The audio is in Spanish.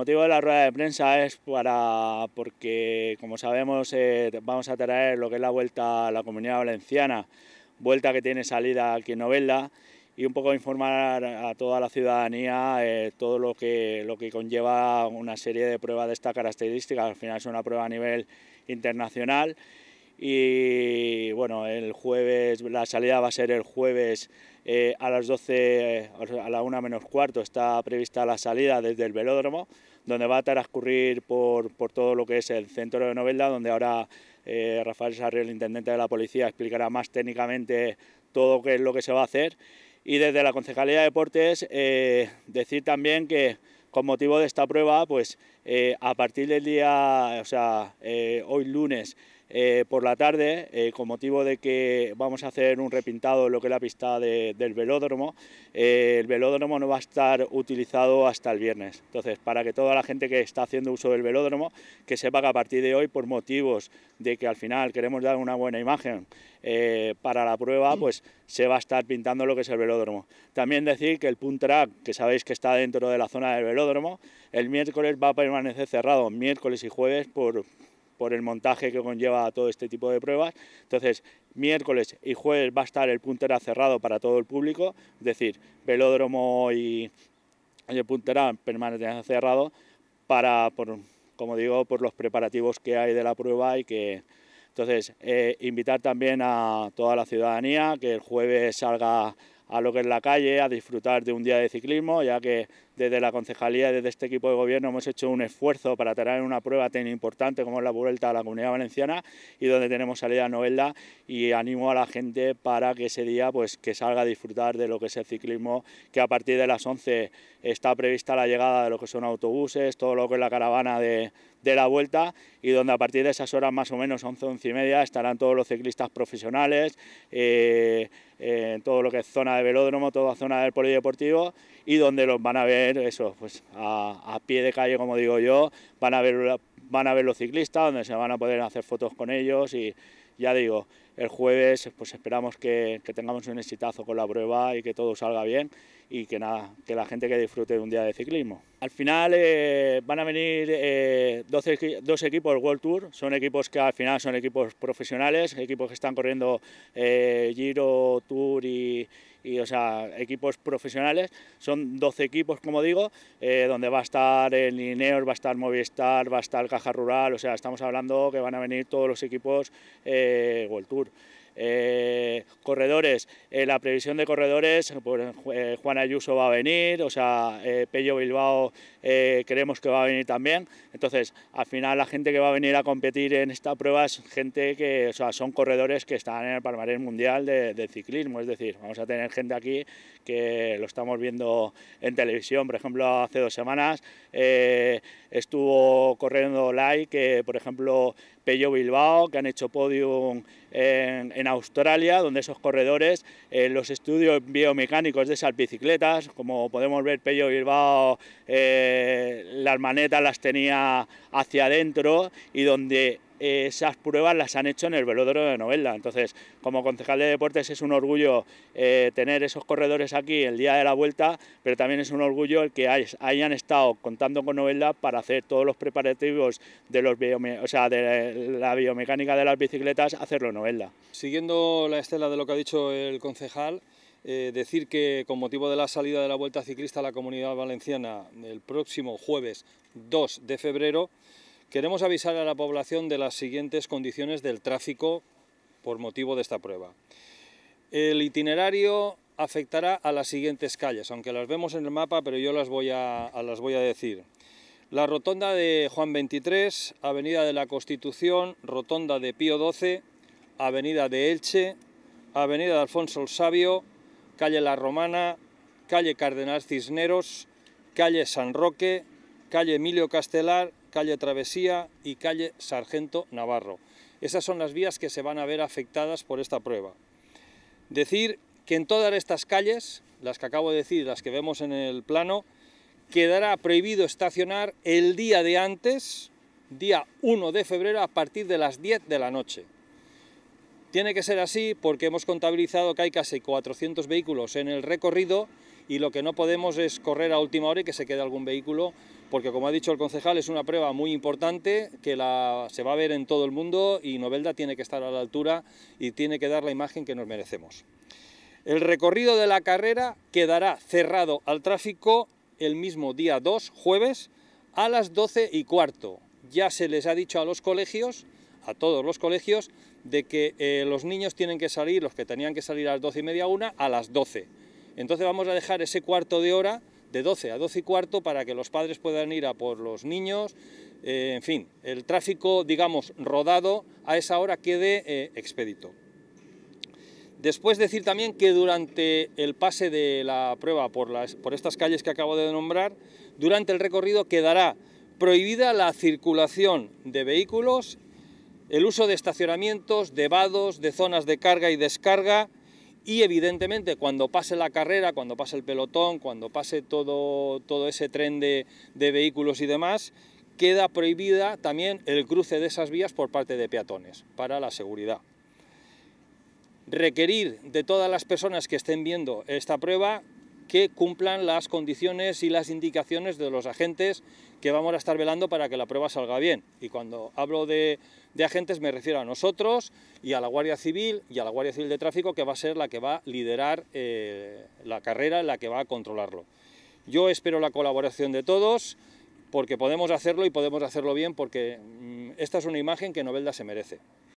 El motivo de la rueda de prensa es para, porque como sabemos eh, vamos a traer lo que es la vuelta a la Comunidad Valenciana, vuelta que tiene salida aquí en Novelda y un poco informar a toda la ciudadanía eh, todo lo que, lo que conlleva una serie de pruebas de esta característica, al final es una prueba a nivel internacional y bueno, el jueves, la salida va a ser el jueves eh, a las 12, a la 1 menos cuarto está prevista la salida desde el velódromo, donde va a transcurrir por, todo lo que es el centro de Novelda, donde ahora eh, Rafael Sarri, el intendente de la policía, explicará más técnicamente todo qué es lo que se va a hacer. Y desde la Concejalía de Deportes, eh, decir también que con motivo de esta prueba, pues a partir del día, o sea, hoy lunes, eh, por la tarde, eh, con motivo de que vamos a hacer un repintado de lo que es la pista del velódromo. Eh, el velódromo no va a estar utilizado hasta el viernes. Entonces, para que toda la gente que está haciendo uso del velódromo, que sepa que a partir de hoy, por motivos de que al final queremos dar una buena imagen para la prueba, pues se va a estar pintando lo que es el velódromo. También decir que el punt que sabéis que está dentro de la zona del velódromo, el miércoles va a permanecer cerrado, miércoles y jueves, por por el montaje que conlleva todo este tipo de pruebas. Entonces, miércoles y jueves va a estar el Puntera cerrado para todo el público, es decir, velódromo y, el Puntera permanecen cerrado para, como digo, por los preparativos que hay de la prueba y que... Entonces, eh, invitar también a toda la ciudadanía que el jueves salga a lo que es la calle, a disfrutar de un día de ciclismo, ya que desde la concejalía, desde este equipo de gobierno, hemos hecho un esfuerzo para tener una prueba tan importante como es la vuelta a la comunidad valenciana y donde tenemos salida novela y animo a la gente para que ese día pues que salga a disfrutar de lo que es el ciclismo, que a partir de las 11 está prevista la llegada de lo que son autobuses, todo lo que es la caravana de, la vuelta y donde a partir de esas horas más o menos 11, 11 y media estarán todos los ciclistas profesionales, en eh, eh, todo lo que es zona de velódromo, toda zona del polideportivo y donde los van a ver eso, pues a, pie de calle, como digo yo, van a ver van a ver los ciclistas, donde se van a poder hacer fotos con ellos y ya digo, el jueves pues esperamos que, tengamos un exitazo con la prueba y que todo salga bien y que nada, que la gente que disfrute de un día de ciclismo. Al final eh, van a venir eh, dos equipos World Tour, son equipos que al final son equipos profesionales, equipos que están corriendo eh, Giro, Tour y, y o sea, equipos profesionales. Son 12 equipos, como digo, eh, donde va a estar el Ineos, va a estar Movistar, va a estar Caja Rural, o sea, estamos hablando que van a venir todos los equipos eh, World Tour. Eh, corredores, eh, la previsión de corredores, pues, eh, Juan Ayuso va a venir, o sea, Pello Bilbao creemos que va a venir también. Entonces, al final la gente que va a venir a competir en esta prueba es gente que, o sea, son corredores que están en el palmarés mundial de, de ciclismo, es decir, vamos a tener gente aquí que lo estamos viendo en televisión, por ejemplo, hace dos semanas estuvo corriendo Lai, que por ejemplo Pello Bilbao, que han hecho podium en, Australia, donde esos corredores, eh, los estudios biomecánicos de esas bicicletas, como podemos ver, Pello Bilbao eh, las manetas las tenía hacia adentro y donde esas pruebas las han hecho en el velódromo de Novelda. Entonces, como concejal de deportes es un orgullo eh, tener esos corredores aquí el día de la vuelta, pero también es un orgullo el que hayan estado contando con Novelda para hacer todos los preparativos de, los de la biomecánica de las bicicletas, hacerlo en Novelda. Siguiendo la estela de lo que ha dicho el concejal, eh, decir que con motivo de la salida de la Vuelta Ciclista a la Comunidad Valenciana el próximo jueves 2 de febrero, Queremos avisar a la población de las siguientes condiciones del tráfico por motivo de esta prueba. El itinerario afectará a las siguientes calles, aunque las vemos en el mapa, pero yo las voy a, decir. La rotonda de Juan 23, Avenida de la Constitución, Rotonda de Pío 12, Avenida de Elche, Avenida de Alfonso el Sabio, Calle La Romana, Calle Cardenal Cisneros, Calle San Roque, Calle Emilio Castelar, calle Travesía y calle Sargento Navarro. Esas son las vías que se van a ver afectadas por esta prueba. Decir que en todas estas calles, las que acabo de decir, las que vemos en el plano, quedará prohibido estacionar el día de antes, día 1 de febrero, a partir de las 10 de la noche. Tiene que ser así porque hemos contabilizado que hay casi 400 vehículos en el recorrido y lo que no podemos es correr a última hora y que se quede algún vehículo, porque como ha dicho el concejal, es una prueba muy importante que se va a ver en todo el mundo y Novelda tiene que estar a la altura y tiene que dar la imagen que nos merecemos. El recorrido de la carrera quedará cerrado al tráfico el mismo día 2, jueves, a las 12 y cuarto. Ya se les ha dicho a los colegios, a todos los colegios, de que eh, los niños tienen que salir, los que tenían que salir a las 12 y media a una, a las 12. Entonces vamos a dejar ese cuarto de hora de 12 a 12 y cuarto para que los padres puedan ir a por los niños, eh, en fin, el tráfico, digamos, rodado a esa hora quede eh, expedito. Después decir también que durante el pase de la prueba por, las, por estas calles que acabo de nombrar, durante el recorrido quedará prohibida la circulación de vehículos el uso de estacionamientos, de vados, de zonas de carga y descarga y evidentemente cuando pase la carrera, cuando pase el pelotón, cuando pase todo, todo ese tren de, de vehículos y demás, queda prohibida también el cruce de esas vías por parte de peatones para la seguridad. Requerir de todas las personas que estén viendo esta prueba que cumplan las condiciones y las indicaciones de los agentes que vamos a estar velando para que la prueba salga bien. Y cuando hablo de, agentes me refiero a nosotros y a la Guardia Civil y a la Guardia Civil de Tráfico que va a ser la que va a liderar eh, la carrera, la que va a controlarlo. Yo espero la colaboración de todos porque podemos hacerlo y podemos hacerlo bien porque mm, esta es una imagen que Novelda se merece.